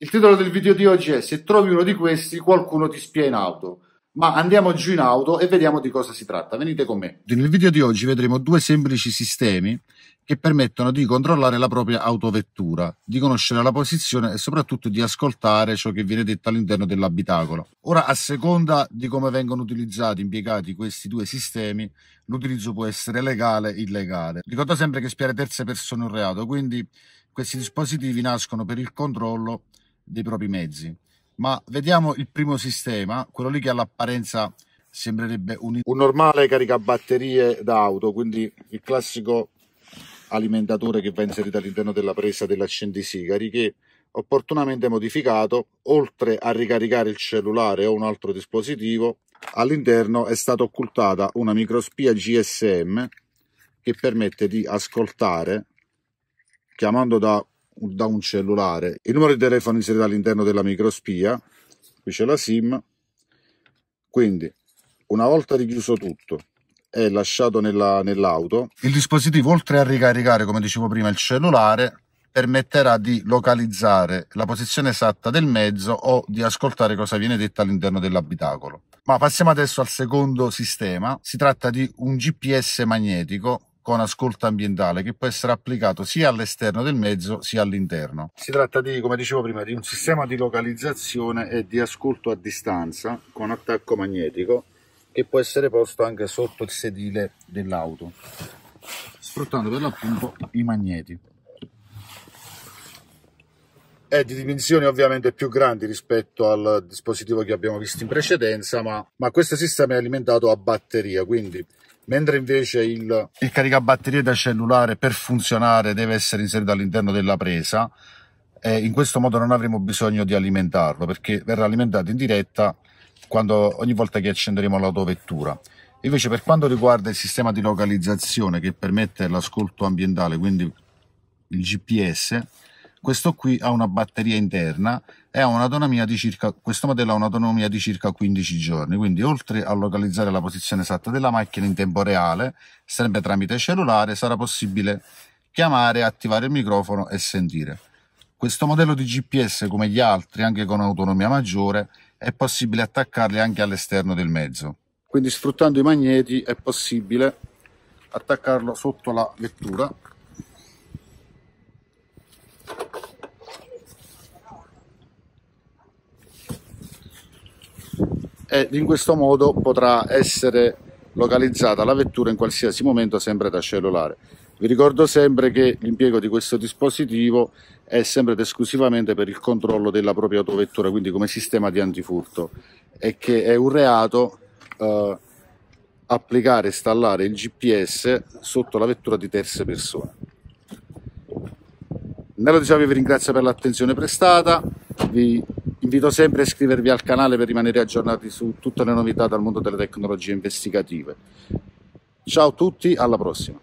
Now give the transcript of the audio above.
Il titolo del video di oggi è Se trovi uno di questi qualcuno ti spia in auto. Ma andiamo giù in auto e vediamo di cosa si tratta. Venite con me. Nel video di oggi vedremo due semplici sistemi che permettono di controllare la propria autovettura, di conoscere la posizione e soprattutto di ascoltare ciò che viene detto all'interno dell'abitacolo. Ora, a seconda di come vengono utilizzati, impiegati questi due sistemi, l'utilizzo può essere legale o illegale. Ricordo sempre che spiare terze persone è un reato, quindi questi dispositivi nascono per il controllo dei propri mezzi. Ma vediamo il primo sistema, quello lì che all'apparenza sembrerebbe un... un normale caricabatterie d'auto, quindi il classico alimentatore che va inserito all'interno della presa dell'accendisigari che opportunamente modificato, oltre a ricaricare il cellulare o un altro dispositivo, all'interno è stata occultata una microspia GSM che permette di ascoltare chiamando da da un cellulare. Il numero di telefono inserito all'interno della microspia, qui c'è la SIM, quindi una volta richiuso tutto è lasciato nella, nell'auto, il dispositivo oltre a ricaricare, come dicevo prima, il cellulare, permetterà di localizzare la posizione esatta del mezzo o di ascoltare cosa viene detta all'interno dell'abitacolo. Ma passiamo adesso al secondo sistema, si tratta di un GPS magnetico con ascolto ambientale che può essere applicato sia all'esterno del mezzo sia all'interno. Si tratta di, come dicevo prima, di un sistema di localizzazione e di ascolto a distanza con attacco magnetico che può essere posto anche sotto il sedile dell'auto, sfruttando per l'appunto i magneti. È di dimensioni ovviamente più grandi rispetto al dispositivo che abbiamo visto in precedenza, ma, ma questo sistema è alimentato a batteria, quindi mentre invece il, il caricabatterie da cellulare per funzionare deve essere inserito all'interno della presa. Eh, in questo modo non avremo bisogno di alimentarlo perché verrà alimentato in diretta quando, ogni volta che accenderemo l'autovettura. Invece per quanto riguarda il sistema di localizzazione che permette l'ascolto ambientale, quindi il GPS, questo qui ha una batteria interna e ha un'autonomia di circa, questo modello ha un'autonomia di circa 15 giorni, quindi oltre a localizzare la posizione esatta della macchina in tempo reale, sempre tramite cellulare, sarà possibile chiamare, attivare il microfono e sentire. Questo modello di GPS, come gli altri, anche con autonomia maggiore, è possibile attaccarli anche all'esterno del mezzo. Quindi sfruttando i magneti è possibile attaccarlo sotto la vettura ed in questo modo potrà essere localizzata la vettura in qualsiasi momento sempre da cellulare. Vi ricordo sempre che l'impiego di questo dispositivo è sempre ed esclusivamente per il controllo della propria autovettura, quindi come sistema di antifurto, e che è un reato eh, applicare e installare il GPS sotto la vettura di terze persone. Nello Di diciamo, vi ringrazio per l'attenzione prestata, vi Invito sempre a iscrivervi al canale per rimanere aggiornati su tutte le novità dal mondo delle tecnologie investigative. Ciao a tutti, alla prossima!